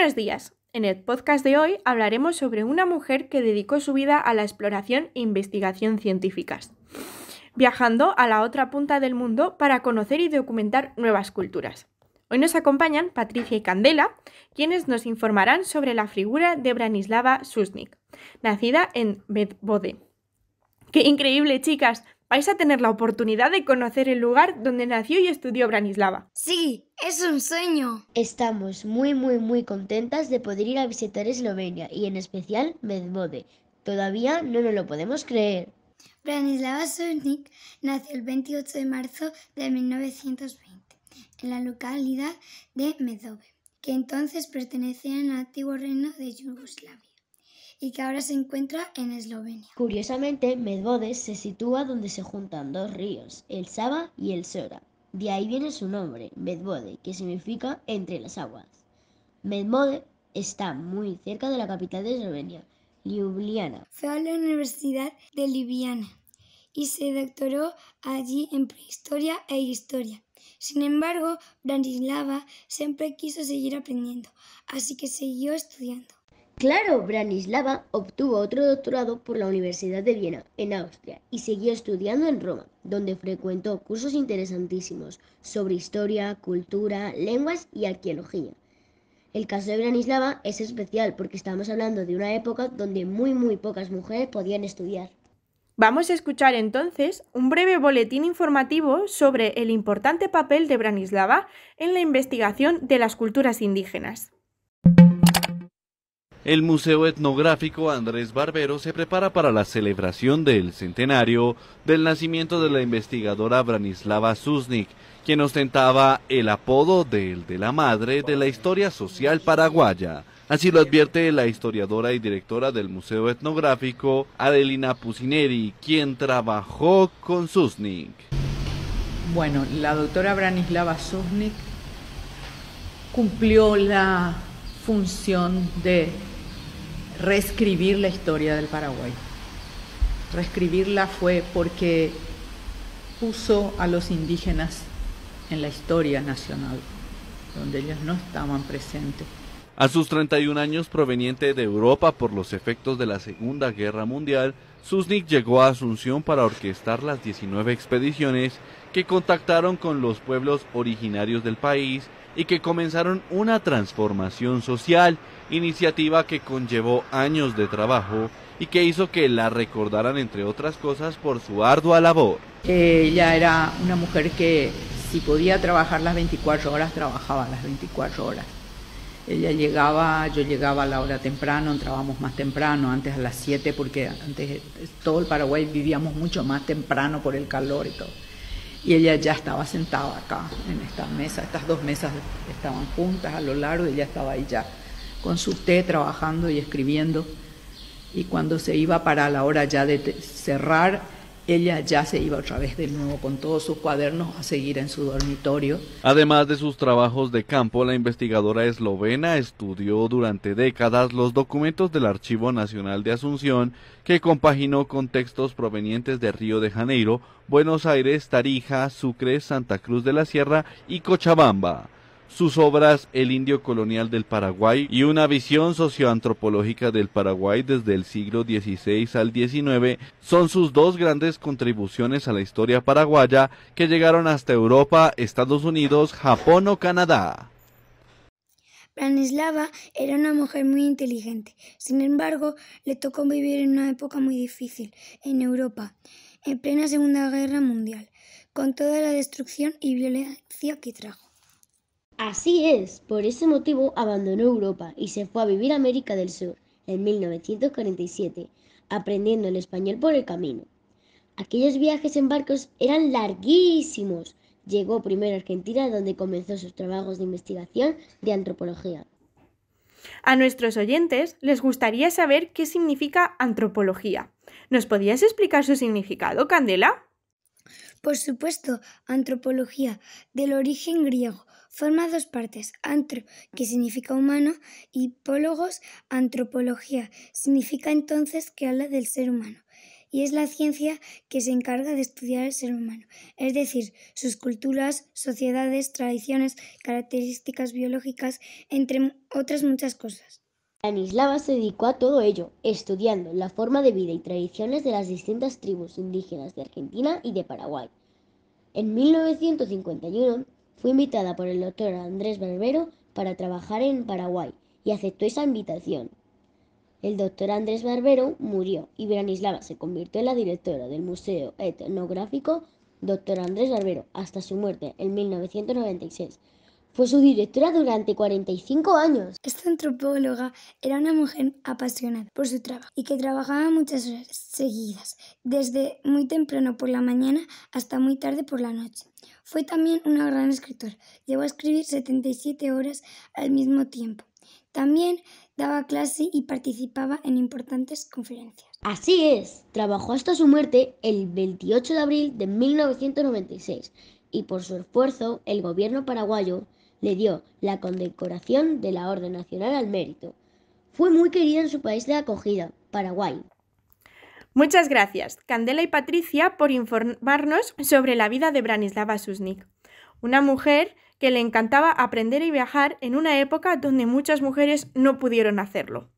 Buenos días. En el podcast de hoy hablaremos sobre una mujer que dedicó su vida a la exploración e investigación científicas, viajando a la otra punta del mundo para conocer y documentar nuevas culturas. Hoy nos acompañan Patricia y Candela, quienes nos informarán sobre la figura de Branislava Susnik, nacida en Medvode. ¡Qué increíble, chicas! vais a tener la oportunidad de conocer el lugar donde nació y estudió Branislava. Sí, es un sueño. Estamos muy, muy, muy contentas de poder ir a visitar Eslovenia y en especial Medvode. Todavía no nos lo podemos creer. Branislava Surnik nació el 28 de marzo de 1920 en la localidad de Medvode, que entonces pertenecía al antiguo reino de Yugoslavia y que ahora se encuentra en Eslovenia. Curiosamente, Medvodes se sitúa donde se juntan dos ríos, el Sava y el Sora. De ahí viene su nombre, Medvode, que significa entre las aguas. Medvode está muy cerca de la capital de Eslovenia, Ljubljana. Fue a la Universidad de Ljubljana y se doctoró allí en prehistoria e historia. Sin embargo, Branislava siempre quiso seguir aprendiendo, así que siguió estudiando. Claro, Branislava obtuvo otro doctorado por la Universidad de Viena, en Austria, y siguió estudiando en Roma, donde frecuentó cursos interesantísimos sobre historia, cultura, lenguas y arqueología. El caso de Branislava es especial porque estamos hablando de una época donde muy muy pocas mujeres podían estudiar. Vamos a escuchar entonces un breve boletín informativo sobre el importante papel de Branislava en la investigación de las culturas indígenas el Museo Etnográfico Andrés Barbero se prepara para la celebración del centenario del nacimiento de la investigadora Branislava Susnik, quien ostentaba el apodo del de la madre de la historia social paraguaya. Así lo advierte la historiadora y directora del Museo Etnográfico, Adelina Pusineri, quien trabajó con Susnik. Bueno, la doctora Branislava Susnik cumplió la función de reescribir la historia del Paraguay. Reescribirla fue porque puso a los indígenas en la historia nacional, donde ellos no estaban presentes. A sus 31 años proveniente de Europa por los efectos de la Segunda Guerra Mundial, Susnik llegó a Asunción para orquestar las 19 expediciones que contactaron con los pueblos originarios del país y que comenzaron una transformación social, iniciativa que conllevó años de trabajo y que hizo que la recordaran, entre otras cosas, por su ardua labor. Eh, ella era una mujer que si podía trabajar las 24 horas, trabajaba las 24 horas. Ella llegaba, yo llegaba a la hora temprano, entrábamos más temprano, antes a las 7, porque antes eh, todo el Paraguay vivíamos mucho más temprano por el calor y todo y ella ya estaba sentada acá en esta mesa, estas dos mesas estaban juntas a lo largo y ella estaba ahí ya con su té trabajando y escribiendo y cuando se iba para la hora ya de cerrar ella ya se iba otra vez de nuevo con todos sus cuadernos a seguir en su dormitorio. Además de sus trabajos de campo, la investigadora eslovena estudió durante décadas los documentos del Archivo Nacional de Asunción, que compaginó con textos provenientes de Río de Janeiro, Buenos Aires, Tarija, Sucre, Santa Cruz de la Sierra y Cochabamba sus obras El Indio Colonial del Paraguay y una visión socioantropológica del Paraguay desde el siglo XVI al XIX son sus dos grandes contribuciones a la historia paraguaya que llegaron hasta Europa, Estados Unidos, Japón o Canadá. Branislava era una mujer muy inteligente, sin embargo, le tocó vivir en una época muy difícil en Europa, en plena Segunda Guerra Mundial, con toda la destrucción y violencia que trajo. Así es, por ese motivo abandonó Europa y se fue a vivir a América del Sur en 1947, aprendiendo el español por el camino. Aquellos viajes en barcos eran larguísimos. Llegó primero a Argentina, donde comenzó sus trabajos de investigación de antropología. A nuestros oyentes les gustaría saber qué significa antropología. ¿Nos podías explicar su significado, Candela? Por supuesto, antropología, del origen griego, forma dos partes, antro, que significa humano, y pólogos, antropología, significa entonces que habla del ser humano, y es la ciencia que se encarga de estudiar el ser humano, es decir, sus culturas, sociedades, tradiciones, características biológicas, entre otras muchas cosas. Branislava se dedicó a todo ello, estudiando la forma de vida y tradiciones de las distintas tribus indígenas de Argentina y de Paraguay. En 1951 fue invitada por el doctor Andrés Barbero para trabajar en Paraguay y aceptó esa invitación. El doctor Andrés Barbero murió y Branislava se convirtió en la directora del Museo Etnográfico Dr. Andrés Barbero hasta su muerte en 1996. Fue su directora durante 45 años. Esta antropóloga era una mujer apasionada por su trabajo y que trabajaba muchas horas seguidas, desde muy temprano por la mañana hasta muy tarde por la noche. Fue también una gran escritora. Llevó a escribir 77 horas al mismo tiempo. También daba clase y participaba en importantes conferencias. Así es, trabajó hasta su muerte el 28 de abril de 1996 y por su esfuerzo el gobierno paraguayo le dio la condecoración de la Orden Nacional al Mérito. Fue muy querida en su país de acogida, Paraguay. Muchas gracias, Candela y Patricia, por informarnos sobre la vida de Branislava Susnik, una mujer que le encantaba aprender y viajar en una época donde muchas mujeres no pudieron hacerlo.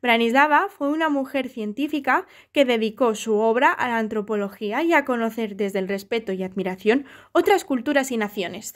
Branislava fue una mujer científica que dedicó su obra a la antropología y a conocer desde el respeto y admiración otras culturas y naciones.